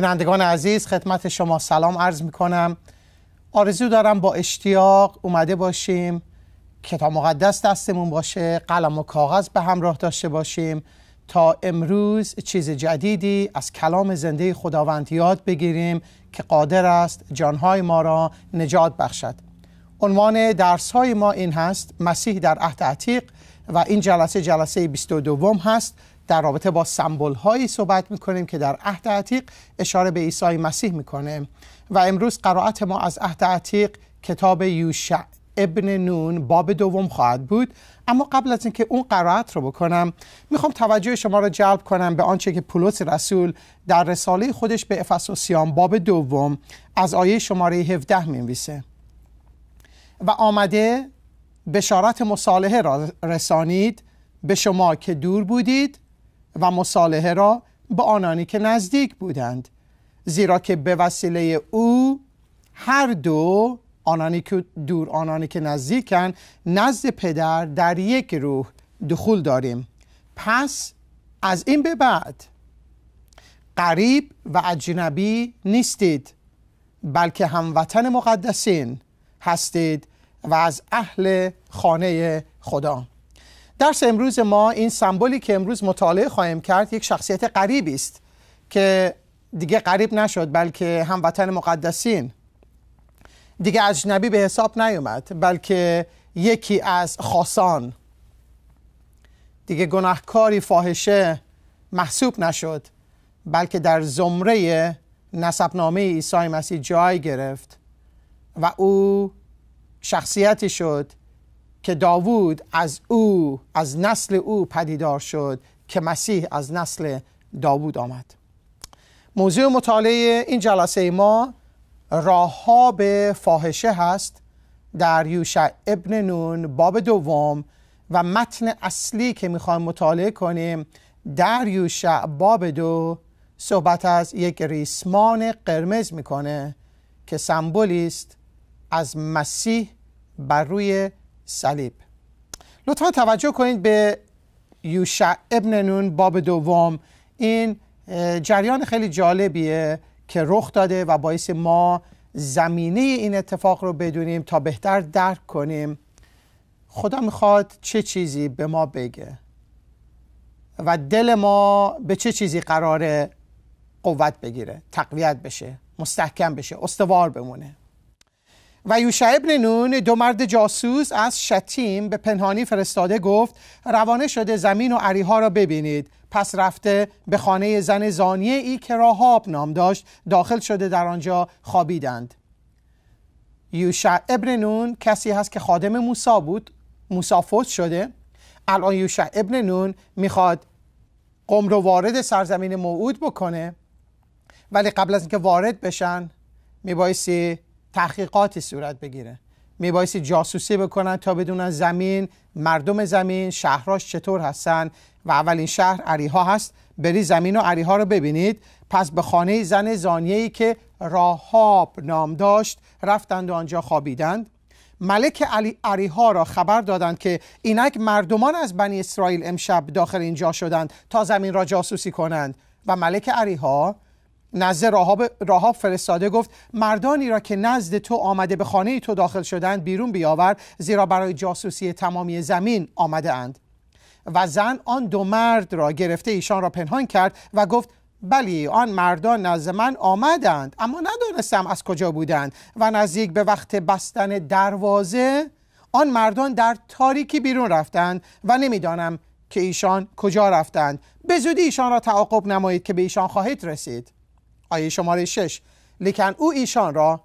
بینندگان عزیز خدمت شما سلام عرض می کنم آرزو دارم با اشتیاق اومده باشیم کتاب مقدس دستمون باشه قلم و کاغذ به همراه داشته باشیم تا امروز چیز جدیدی از کلام زنده خداوند یاد بگیریم که قادر است جانهای ما را نجات بخشد عنوان درس های ما این هست مسیح در عهد عتیق و این جلسه جلسه 22 هست در رابطه با سمبل هایی صحبت میکنیم که در عهد عتیق اشاره به عیسی مسیح میکنه و امروز قرائت ما از عهد عتیق کتاب یوشع ابن نون باب دوم خواهد بود اما قبل از اینکه اون قرائت رو بکنم میخوام توجه شما را جلب کنم به آنچه که پولس رسول در رساله خودش به افسوسیان باب دوم از آیه شماره 17 مینویسه و آمده بشارت مصالحه را رسانید به شما که دور بودید و مصالحه را به آنانی که نزدیک بودند زیرا که به وسیله او هر دو آنانی که دور آنانی که نزدیکن نزد پدر در یک روح دخول داریم پس از این به بعد قریب و اجنبی نیستید بلکه هموطن مقدسین هستید و از اهل خانه خدا درس امروز ما این سمبولی که امروز مطالعه خواهیم کرد یک شخصیت غریبی است که دیگه قریب نشد بلکه هموطن مقدسین دیگه اجنبی به حساب نیومد بلکه یکی از خاصان دیگه گناهکاری فاحشه محسوب نشد بلکه در زمره نسبنامه عیسی مسیح جای گرفت و او شخصیتی شد که داوود از او از نسل او پدیدار شد که مسیح از نسل داوود آمد موضوع مطالعه این جلسه ما راه به فاحشه هست در یوشع ابن نون باب دوم و متن اصلی که میخوایم مطالعه کنیم در یوشع باب دو صحبت از یک ریسمان قرمز میکنه که سمبولی است از مسیح بر روی صلیب لطفا توجه کنید به یوشع ابن نون باب دوم این جریان خیلی جالبیه که رخ داده و باعث ما زمینه این اتفاق رو بدونیم تا بهتر درک کنیم خدا میخواد چه چیزی به ما بگه و دل ما به چه چیزی قراره قوت بگیره تقویت بشه مستحکم بشه استوار بمونه و یوشع ابن نون دو مرد جاسوس از شتیم به پنهانی فرستاده گفت روانه شده زمین و عریها را ببینید پس رفته به خانه زن زانیه ای که راهاب نام داشت داخل شده در آنجا خوابیدند یوشع ابن نون کسی هست که خادم موسا بود موسا فوت شده الان یوشع ابن نون میخواد قوم رو وارد سرزمین موعود بکنه ولی قبل از اینکه وارد بشن میبایستی تحقیقاتی صورت بگیره میبایستی جاسوسی بکنن تا بدونن زمین مردم زمین شهرهاش چطور هستن و اولین شهر عریها هست بری زمین و عریها رو ببینید پس به خانه زن زانیهی که راهاب نام داشت رفتند و آنجا خوابیدند ملک علی عریها را خبر دادند که اینک مردمان از بنی اسرائیل امشب داخل اینجا شدند تا زمین را جاسوسی کنند و ملک عریها نزد راهاب, فرستاده گفت مردانی را که نزد تو آمده به خانه تو داخل شدند بیرون بیاور زیرا برای جاسوسی تمامی زمین آمده اند و زن آن دو مرد را گرفته ایشان را پنهان کرد و گفت بلی آن مردان نزد من آمدند اما ندانستم از کجا بودند و نزدیک به وقت بستن دروازه آن مردان در تاریکی بیرون رفتند و نمیدانم که ایشان کجا رفتند به زودی ایشان را تعاقب نمایید که به ایشان خواهید رسید آیه شماره 6 لیکن او ایشان را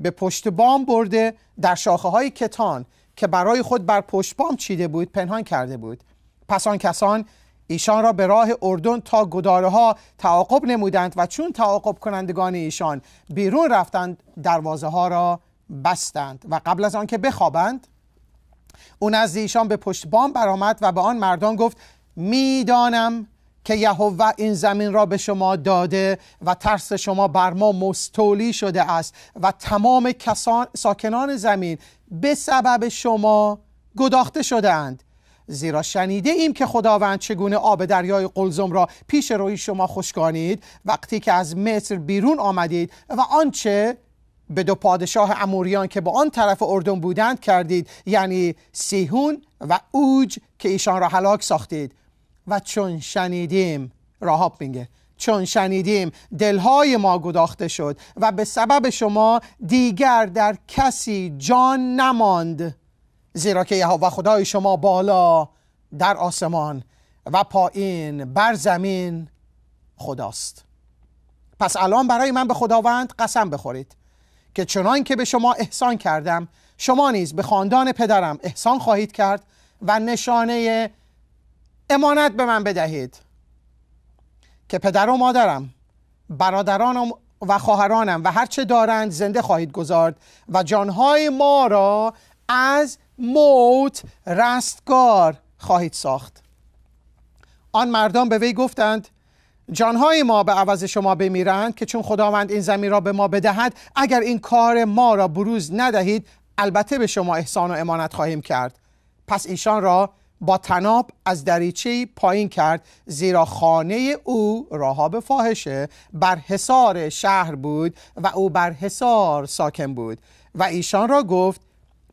به پشت بام برده در شاخه های کتان که برای خود بر پشت بام چیده بود پنهان کرده بود پس آن کسان ایشان را به راه اردن تا گداره ها تعاقب نمودند و چون تعاقب کنندگان ایشان بیرون رفتند دروازه ها را بستند و قبل از آنکه بخوابند او از ایشان به پشت بام برآمد و به آن مردان گفت میدانم که یهوه این زمین را به شما داده و ترس شما بر ما مستولی شده است و تمام کسان ساکنان زمین به سبب شما گداخته شده زیرا شنیده ایم که خداوند چگونه آب دریای قلزم را پیش روی شما خشکانید وقتی که از مصر بیرون آمدید و آنچه به دو پادشاه اموریان که به آن طرف اردن بودند کردید یعنی سیهون و اوج که ایشان را هلاک ساختید و چون شنیدیم راهاب میگه چون شنیدیم دلهای ما گداخته شد و به سبب شما دیگر در کسی جان نماند زیرا که یهوه خدای شما بالا در آسمان و پایین بر زمین خداست پس الان برای من به خداوند قسم بخورید که چنان که به شما احسان کردم شما نیز به خاندان پدرم احسان خواهید کرد و نشانه امانت به من بدهید که پدر و مادرم برادرانم و خواهرانم و هرچه دارند زنده خواهید گذارد و جانهای ما را از موت رستگار خواهید ساخت آن مردم به وی گفتند جانهای ما به عوض شما بمیرند که چون خداوند این زمین را به ما بدهد اگر این کار ما را بروز ندهید البته به شما احسان و امانت خواهیم کرد پس ایشان را با تناب از دریچه پایین کرد زیرا خانه او راهاب فاحشه بر حصار شهر بود و او بر حصار ساکن بود و ایشان را گفت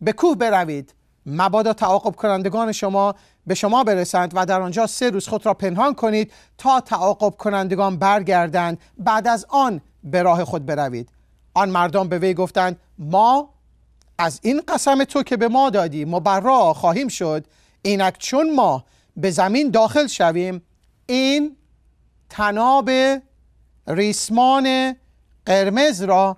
به کوه بروید مبادا تعاقب کنندگان شما به شما برسند و در آنجا سه روز خود را پنهان کنید تا تعاقب کنندگان برگردند بعد از آن به راه خود بروید آن مردم به وی گفتند ما از این قسم تو که به ما دادی مبرا خواهیم شد اینک چون ما به زمین داخل شویم این تناب ریسمان قرمز را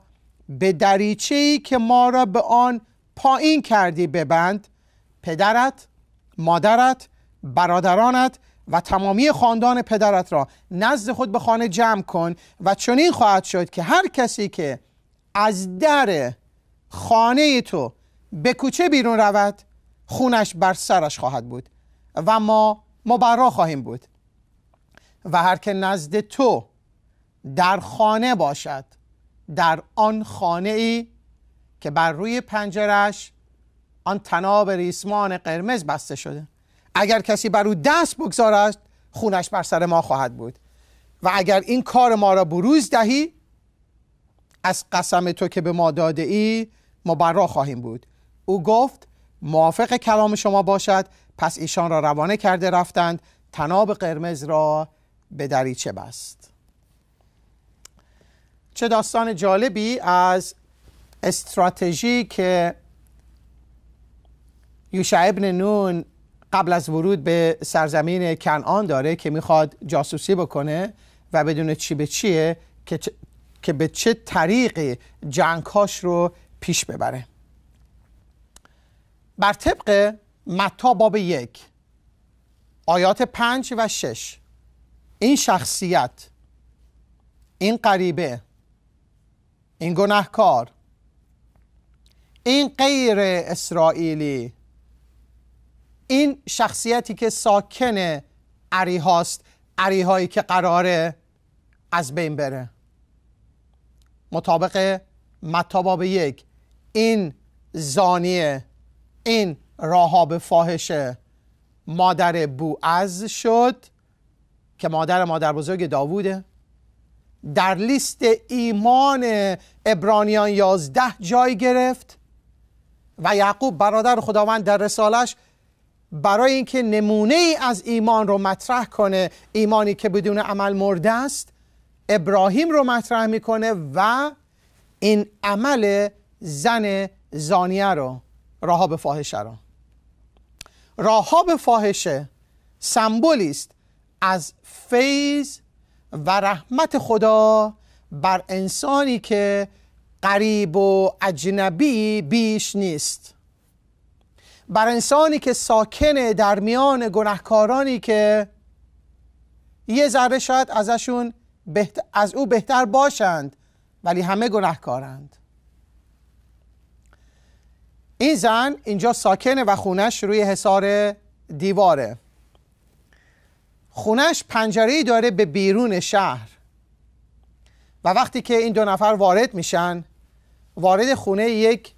به دریچه ای که ما را به آن پایین کردی ببند پدرت مادرت برادرانت و تمامی خاندان پدرت را نزد خود به خانه جمع کن و چنین خواهد شد که هر کسی که از در خانه تو به کوچه بیرون رود خونش بر سرش خواهد بود و ما مبرا خواهیم بود و هر که نزد تو در خانه باشد در آن خانه ای که بر روی پنجرش آن تناب ریسمان قرمز بسته شده اگر کسی بر او دست بگذارد خونش بر سر ما خواهد بود و اگر این کار ما را بروز دهی از قسم تو که به ما داده ای مبرا خواهیم بود او گفت موافق کلام شما باشد پس ایشان را روانه کرده رفتند تناب قرمز را به دریچه بست چه داستان جالبی از استراتژی که یوشع ابن نون قبل از ورود به سرزمین کنعان داره که میخواد جاسوسی بکنه و بدون چی به چیه که, که به چه طریقی جنگهاش رو پیش ببره بر طبق متا باب یک آیات پنج و شش این شخصیت این قریبه این گناهکار این غیر اسرائیلی این شخصیتی که ساکن عری هاست که قراره از بین بره مطابق باب یک این زانیه این راهاب فاهش مادر بوعز شد که مادر مادر بزرگ داووده در لیست ایمان ابرانیان یازده جای گرفت و یعقوب برادر خداوند در رسالش برای اینکه نمونه ای از ایمان رو مطرح کنه ایمانی که بدون عمل مرده است ابراهیم رو مطرح میکنه و این عمل زن زانیه رو راهاب فاحشران راهاب فاحشه سمبولی است از فیض و رحمت خدا بر انسانی که قریب و اجنبی بیش نیست بر انسانی که ساکن در میان گناهکارانی که یه ذره شاید ازشون از او بهتر باشند ولی همه گناهکارند این زن اینجا ساکنه و خونش روی حصار دیواره خونش پنجره‌ای داره به بیرون شهر و وقتی که این دو نفر وارد میشن وارد خونه یک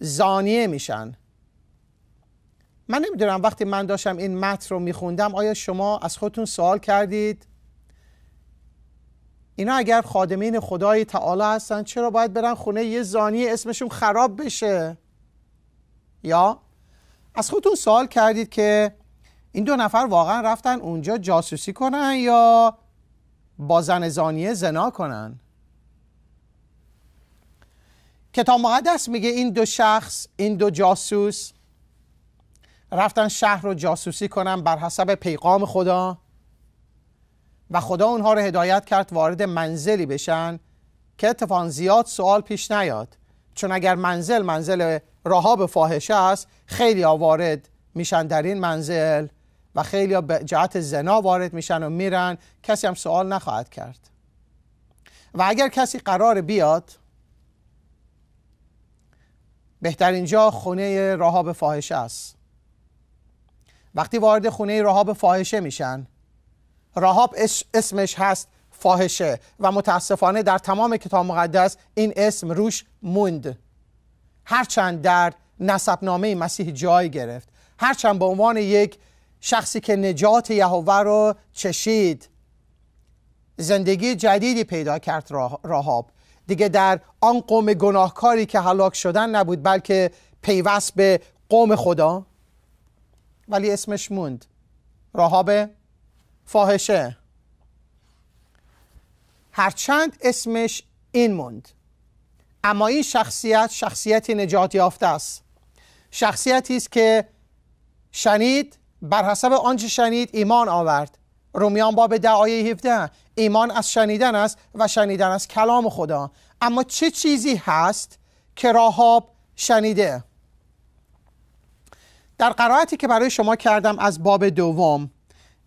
زانیه میشن من نمیدونم وقتی من داشتم این متن رو میخوندم آیا شما از خودتون سوال کردید اینا اگر خادمین خدای تعالی هستن چرا باید برن خونه یه زانی اسمشون خراب بشه یا از خودتون سوال کردید که این دو نفر واقعا رفتن اونجا جاسوسی کنن یا با زن زانیه زنا کنن کتاب مقدس میگه این دو شخص این دو جاسوس رفتن شهر رو جاسوسی کنن بر حسب پیغام خدا و خدا اونها رو هدایت کرد وارد منزلی بشن که اتفاقا زیاد سوال پیش نیاد چون اگر منزل منزل به فاحشه است خیلی ها وارد میشن در این منزل و خیلی ها به جهت زنا وارد میشن و میرن کسی هم سوال نخواهد کرد و اگر کسی قرار بیاد بهترین جا خونه راهاب فاحشه است وقتی وارد خونه راهاب فاحشه میشن راهاب اسمش هست فاحشه و متاسفانه در تمام کتاب مقدس این اسم روش موند هرچند در نسبنامه مسیح جای گرفت هرچند به عنوان یک شخصی که نجات یهوه رو چشید زندگی جدیدی پیدا کرد راهاب دیگه در آن قوم گناهکاری که هلاک شدن نبود بلکه پیوست به قوم خدا ولی اسمش موند راهاب فاحشه هرچند اسمش این موند اما این شخصیت شخصیت نجات یافته است شخصیتی است که شنید بر حسب آنچه شنید ایمان آورد رومیان باب آیه 17 ایمان از شنیدن است و شنیدن از کلام خدا اما چه چیزی هست که راهاب شنیده در قرائتی که برای شما کردم از باب دوم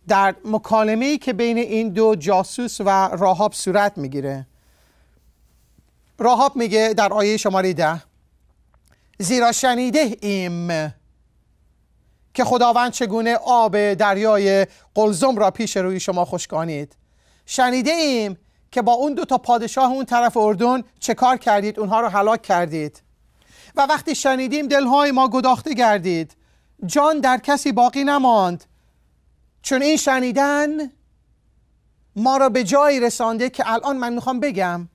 در مکالمه‌ای که بین این دو جاسوس و راهاب صورت میگیره راهاب میگه در آیه شماره ده زیرا شنیده ایم که خداوند چگونه آب دریای قلزم را پیش روی شما خشکانید شنیده ایم که با اون دو تا پادشاه اون طرف اردن چه کار کردید اونها رو هلاک کردید و وقتی شنیدیم دلهای ما گداخته گردید جان در کسی باقی نماند چون این شنیدن ما را به جایی رسانده که الان من میخوام بگم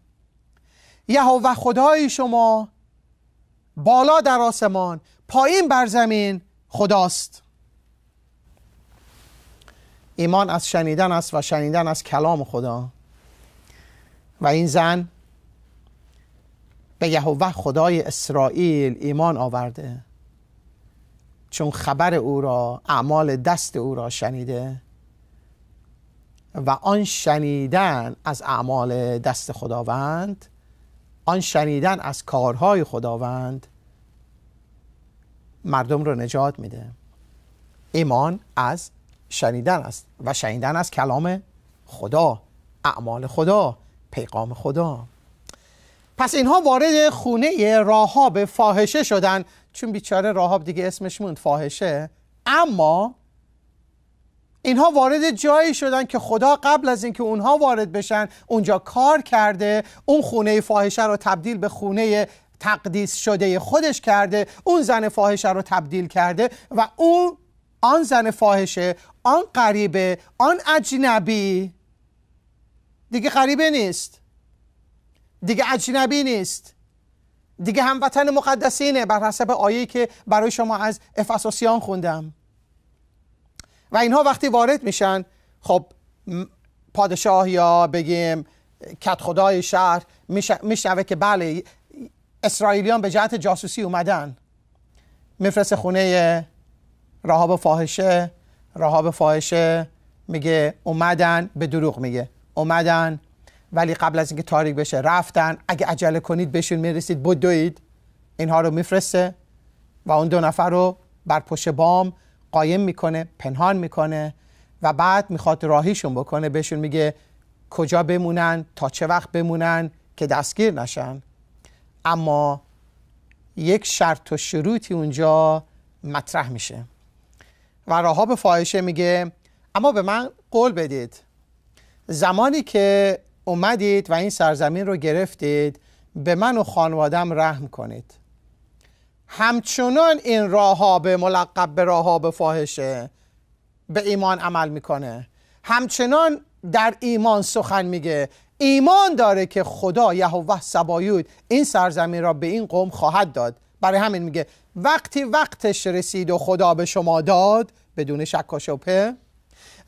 یهوه خدای شما بالا در آسمان پایین بر زمین خداست ایمان از شنیدن است و شنیدن از کلام خدا و این زن به یهوه خدای اسرائیل ایمان آورده چون خبر او را اعمال دست او را شنیده و آن شنیدن از اعمال دست خداوند آن شنیدن از کارهای خداوند مردم رو نجات میده ایمان از شنیدن است و شنیدن از کلام خدا اعمال خدا پیغام خدا پس اینها وارد خونه راهاب فاحشه شدن چون بیچاره راهاب دیگه اسمش موند فاحشه اما اینها وارد جایی شدن که خدا قبل از اینکه اونها وارد بشن اونجا کار کرده اون خونه فاحشه رو تبدیل به خونه تقدیس شده خودش کرده اون زن فاحشه رو تبدیل کرده و اون آن زن فاحشه آن غریبه آن اجنبی دیگه غریبه نیست دیگه اجنبی نیست دیگه هموطن مقدسینه بر حسب آیه که برای شما از افسوسیان خوندم و اینها وقتی وارد میشن خب پادشاه یا بگیم کت خدای شهر میشنوه که بله اسرائیلیان به جهت جاسوسی اومدن میفرست خونه راهاب فاحشه راهاب فاحشه میگه اومدن به دروغ میگه اومدن ولی قبل از اینکه تاریک بشه رفتن اگه عجله کنید بهشون میرسید بدوید اینها رو میفرسته و اون دو نفر رو بر پشت بام قایم میکنه پنهان میکنه و بعد میخواد راهیشون بکنه بهشون میگه کجا بمونن تا چه وقت بمونن که دستگیر نشن اما یک شرط و شروطی اونجا مطرح میشه و به فاحشه میگه اما به من قول بدید زمانی که اومدید و این سرزمین رو گرفتید به من و خانوادم رحم کنید همچنان این راهاب ملقب به راهاب فاحشه به ایمان عمل میکنه همچنان در ایمان سخن میگه ایمان داره که خدا یهوه سبایود این سرزمین را به این قوم خواهد داد برای همین میگه وقتی وقتش رسید و خدا به شما داد بدون شک و شبهه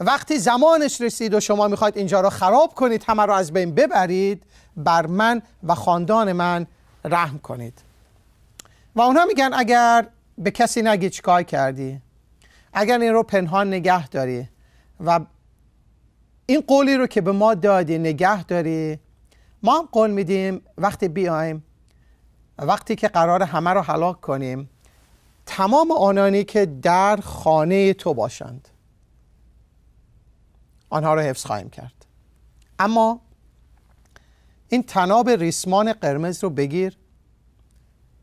وقتی زمانش رسید و شما میخواید اینجا را خراب کنید همه را از بین ببرید بر من و خاندان من رحم کنید و اونها میگن اگر به کسی نگی چیکار کردی اگر این رو پنهان نگه داری و این قولی رو که به ما دادی نگه داری ما هم قول میدیم وقتی بیایم وقتی که قرار همه رو هلاک کنیم تمام آنانی که در خانه تو باشند آنها رو حفظ خواهیم کرد اما این تناب ریسمان قرمز رو بگیر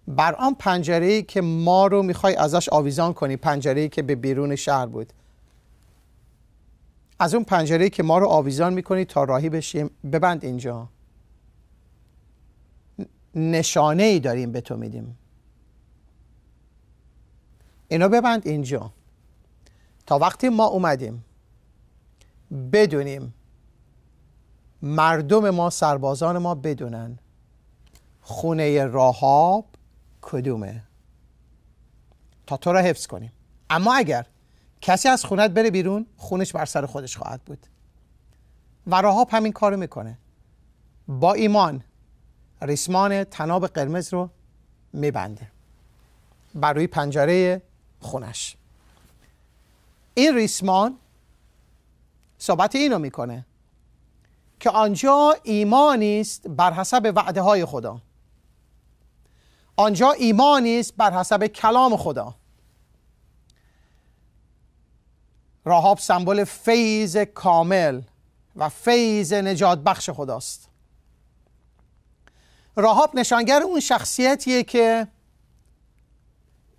بر آن پنجره ای که ما رو میخوای ازش آویزان کنی پنجره ای که به بیرون شهر بود از اون پنجره ای که ما رو آویزان میکنی تا راهی بشیم ببند اینجا نشانه ای داریم به تو میدیم اینو ببند اینجا تا وقتی ما اومدیم بدونیم مردم ما سربازان ما بدونن خونه راهاب کدومه تا تو را حفظ کنیم اما اگر کسی از خونت بره بیرون خونش بر سر خودش خواهد بود و راهاب همین کارو میکنه با ایمان ریسمان تناب قرمز رو میبنده بر روی پنجره خونش این ریسمان صحبت اینو میکنه که آنجا ایمانی است بر حسب وعده های خدا آنجا ایمانی است بر حسب کلام خدا راهاب سمبل فیض کامل و فیض نجات بخش خداست راهاب نشانگر اون شخصیتیه که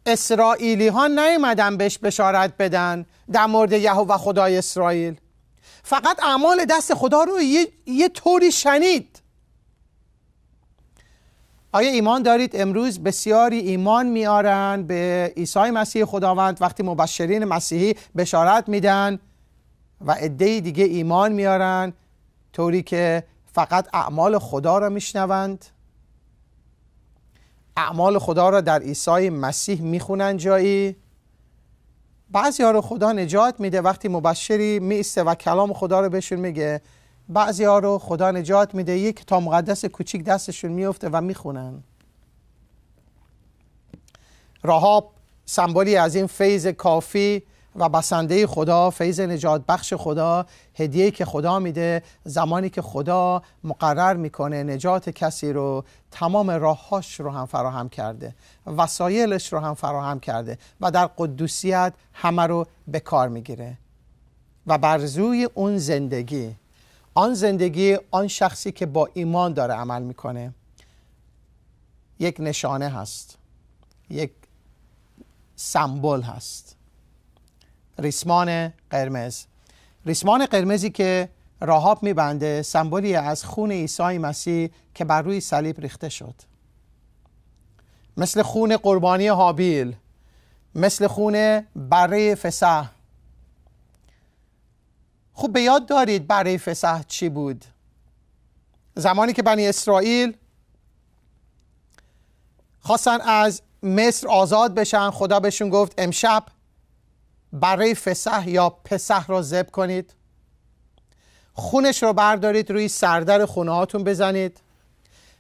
اسرائیلی ها نیمدن بهش بشارت بدن در مورد و خدای اسرائیل فقط اعمال دست خدا رو یه, یه طوری شنید آیا ایمان دارید امروز بسیاری ایمان میارن به عیسی مسیح خداوند وقتی مبشرین مسیحی بشارت میدن و عده دیگه ایمان میارن طوری که فقط اعمال خدا را میشنوند اعمال خدا را در عیسی مسیح میخونن جایی بعضی ها رو خدا نجات میده وقتی مبشری میسته و کلام خدا رو بهشون میگه بعضی ها رو خدا نجات میده یک کتاب مقدس کوچیک دستشون میفته و میخونن راهاب سمبولی از این فیض کافی و بسنده خدا فیض نجات بخش خدا هدیه که خدا میده زمانی که خدا مقرر میکنه نجات کسی رو تمام راههاش رو هم فراهم کرده وسایلش رو هم فراهم کرده و در قدوسیت همه رو به کار میگیره و برزوی اون زندگی آن زندگی آن شخصی که با ایمان داره عمل میکنه یک نشانه هست یک سمبل هست ریسمان قرمز ریسمان قرمزی که راهاب میبنده سمبولی از خون عیسی مسیح که بر روی صلیب ریخته شد مثل خون قربانی هابیل مثل خون بره فسح خب به یاد دارید برای فسح چی بود زمانی که بنی اسرائیل خواستن از مصر آزاد بشن خدا بهشون گفت امشب برای فسح یا پسح را زب کنید خونش رو بردارید روی سردر خونه بزنید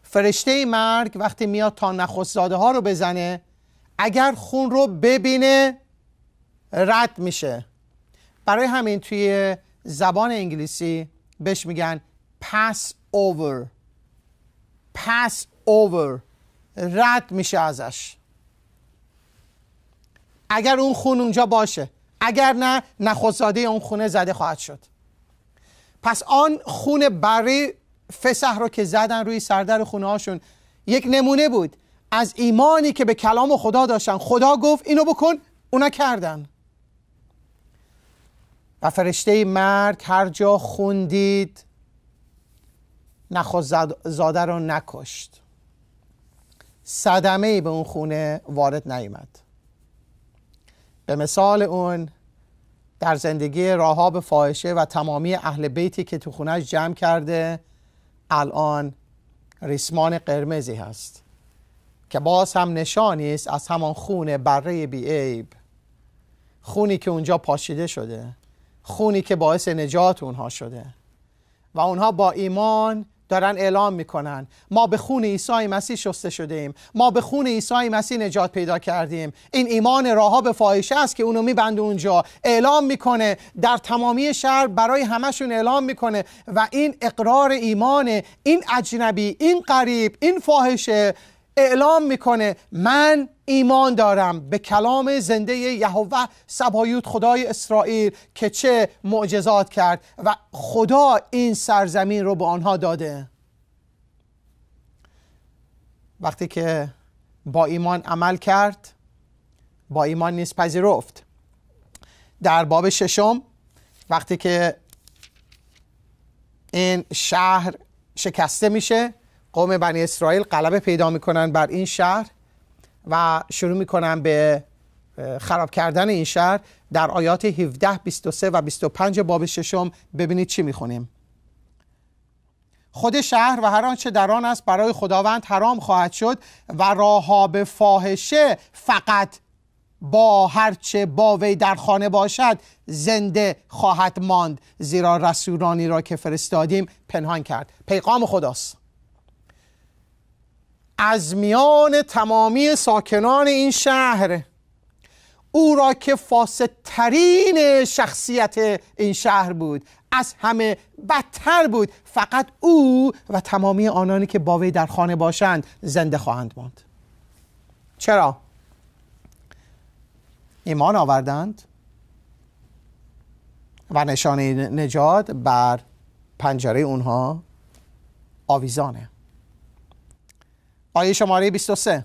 فرشته مرگ وقتی میاد تا نخستزاده ها رو بزنه اگر خون رو ببینه رد میشه برای همین توی زبان انگلیسی بهش میگن پس اوور پس اوور رد میشه ازش اگر اون خون اونجا باشه اگر نه نخوزاده اون خونه زده خواهد شد پس آن خون بری فسح رو که زدن روی سردر خونه یک نمونه بود از ایمانی که به کلام خدا داشتن خدا گفت اینو بکن اونا کردن و فرشته مرگ هر جا خوندید دید زاده رو نکشت صدمه ای به اون خونه وارد نیامد به مثال اون در زندگی راهاب فاحشه و تمامی اهل بیتی که تو خونش جمع کرده الان ریسمان قرمزی هست که باز هم نشانی است از همان خون بره بیعیب خونی که اونجا پاشیده شده خونی که باعث نجات اونها شده و اونها با ایمان دارن اعلام میکنن ما به خون عیسی مسیح شسته شده ایم ما به خون عیسی مسیح نجات پیدا کردیم این ایمان راها به فاحشه است که اونو میبند اونجا اعلام میکنه در تمامی شهر برای همشون اعلام میکنه و این اقرار ایمان این اجنبی این قریب این فاحشه اعلام میکنه من ایمان دارم به کلام زنده یهوه سبایوت خدای اسرائیل که چه معجزات کرد و خدا این سرزمین رو به آنها داده وقتی که با ایمان عمل کرد با ایمان نیز پذیرفت در باب ششم وقتی که این شهر شکسته میشه قوم بنی اسرائیل غلبه پیدا میکنن بر این شهر و شروع میکنن به خراب کردن این شهر در آیات 17 23 و 25 باب ششم ببینید چی میخونیم خود شهر و هر آنچه در آن است برای خداوند حرام خواهد شد و راها به فاحشه فقط با هرچه با وی در خانه باشد زنده خواهد ماند زیرا رسولانی را که فرستادیم پنهان کرد پیغام خداست از میان تمامی ساکنان این شهر او را که فاسدترین شخصیت این شهر بود از همه بدتر بود فقط او و تمامی آنانی که باوی در خانه باشند زنده خواهند ماند چرا ایمان آوردند و نشانه نجات بر پنجره اونها آویزانه آیه شماره 23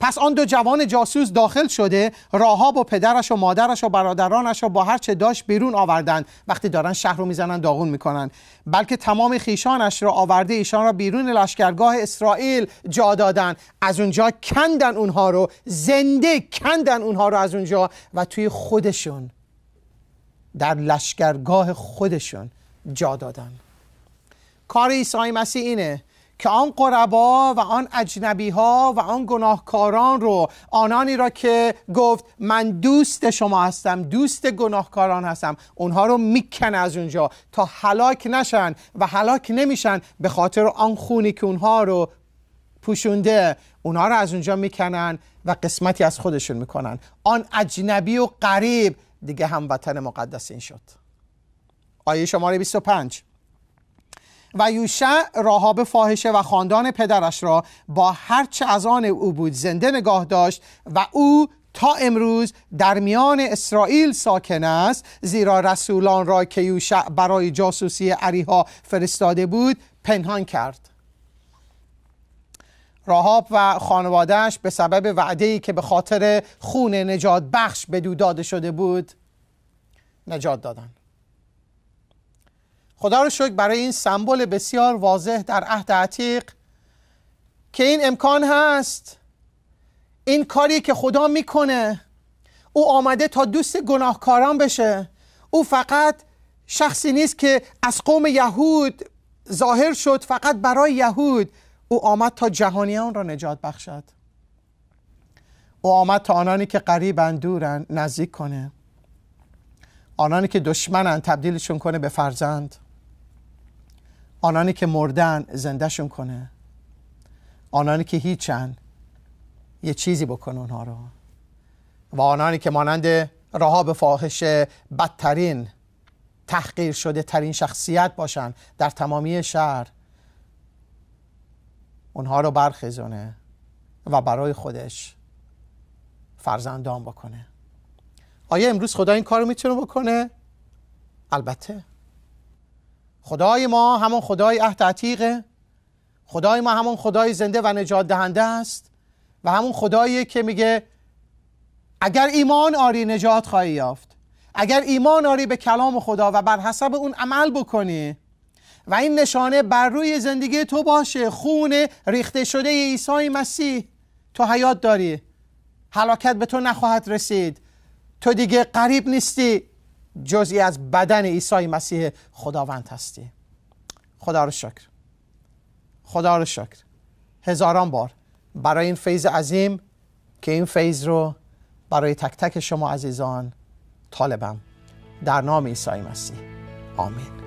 پس آن دو جوان جاسوس داخل شده راهاب و پدرش و مادرش و برادرانش و با هر چه داشت بیرون آوردند وقتی دارن شهر رو میزنن داغون میکنن بلکه تمام خیشانش را آورده ایشان را بیرون لشکرگاه اسرائیل جا دادن از اونجا کندن اونها رو زنده کندن اونها رو از اونجا و توی خودشون در لشکرگاه خودشون جا دادن کار عیسی مسیح اینه که آن قربا و آن اجنبی ها و آن گناهکاران رو آنانی را که گفت من دوست شما هستم دوست گناهکاران هستم اونها رو میکنه از اونجا تا حلاک نشن و حلاک نمیشن به خاطر آن خونی که اونها رو پوشونده اونها رو از اونجا میکنن و قسمتی از خودشون میکنن آن اجنبی و قریب دیگه هموطن مقدس این شد آیه شماره 25 و یوشع راهاب فاحشه و خاندان پدرش را با هرچه از آن او بود زنده نگاه داشت و او تا امروز در میان اسرائیل ساکن است زیرا رسولان را که یوشع برای جاسوسی عریها فرستاده بود پنهان کرد راهاب و خانوادهش به سبب وعده‌ای که به خاطر خون نجات بخش به داده شده بود نجات دادند خدا رو شکر برای این سمبل بسیار واضح در عهد عتیق که این امکان هست این کاری که خدا میکنه او آمده تا دوست گناهکاران بشه او فقط شخصی نیست که از قوم یهود ظاهر شد فقط برای یهود او آمد تا جهانیان را نجات بخشد او آمد تا آنانی که قریبن دورن نزدیک کنه آنانی که دشمنن تبدیلشون کنه به فرزند آنانی که مردن زندهشون کنه آنانی که هیچن یه چیزی بکنه اونها رو و آنانی که مانند به فاحش بدترین تحقیر شده ترین شخصیت باشن در تمامی شهر اونها رو برخیزونه و برای خودش فرزندان بکنه آیا امروز خدا این کار رو میتونه بکنه؟ البته خدای ما همون خدای عهد عتیقه خدای ما همون خدای زنده و نجات دهنده است و همون خدایی که میگه اگر ایمان آری نجات خواهی یافت اگر ایمان آری به کلام خدا و بر حسب اون عمل بکنی و این نشانه بر روی زندگی تو باشه خون ریخته شده عیسی مسیح تو حیات داری هلاکت به تو نخواهد رسید تو دیگه قریب نیستی جزی از بدن عیسی مسیح خداوند هستی خدا رو شکر خدا رو شکر هزاران بار برای این فیض عظیم که این فیض رو برای تک تک شما عزیزان طالبم در نام عیسی مسیح آمین